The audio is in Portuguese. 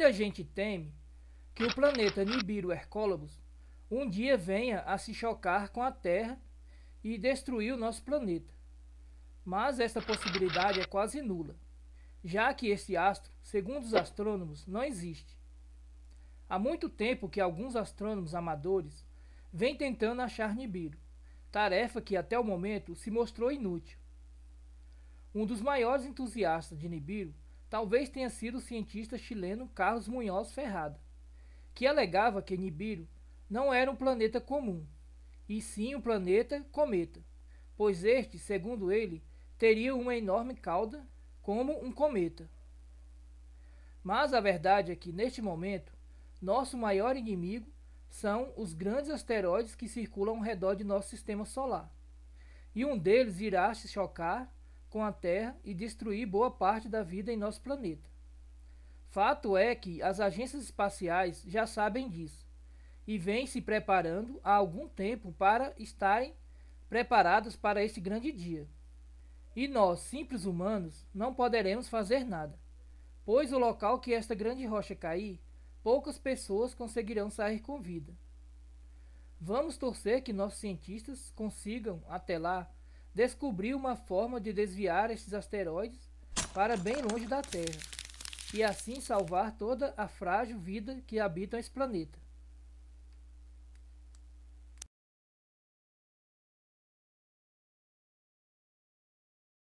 Muita gente teme que o planeta Nibiru Hercólobos um dia venha a se chocar com a Terra e destruir o nosso planeta. Mas esta possibilidade é quase nula, já que este astro, segundo os astrônomos, não existe. Há muito tempo que alguns astrônomos amadores vêm tentando achar Nibiru, tarefa que até o momento se mostrou inútil. Um dos maiores entusiastas de Nibiru talvez tenha sido o cientista chileno Carlos Munhoz Ferrada, que alegava que Nibiru não era um planeta comum, e sim um planeta cometa, pois este, segundo ele, teria uma enorme cauda como um cometa. Mas a verdade é que, neste momento, nosso maior inimigo são os grandes asteroides que circulam ao redor de nosso sistema solar. E um deles irá se chocar com a Terra e destruir boa parte da vida em nosso planeta. Fato é que as agências espaciais já sabem disso e vêm se preparando há algum tempo para estarem preparadas para esse grande dia. E nós, simples humanos, não poderemos fazer nada, pois o local que esta grande rocha cair, poucas pessoas conseguirão sair com vida. Vamos torcer que nossos cientistas consigam, até lá, descobriu uma forma de desviar estes asteroides para bem longe da Terra e assim salvar toda a frágil vida que habita esse planeta.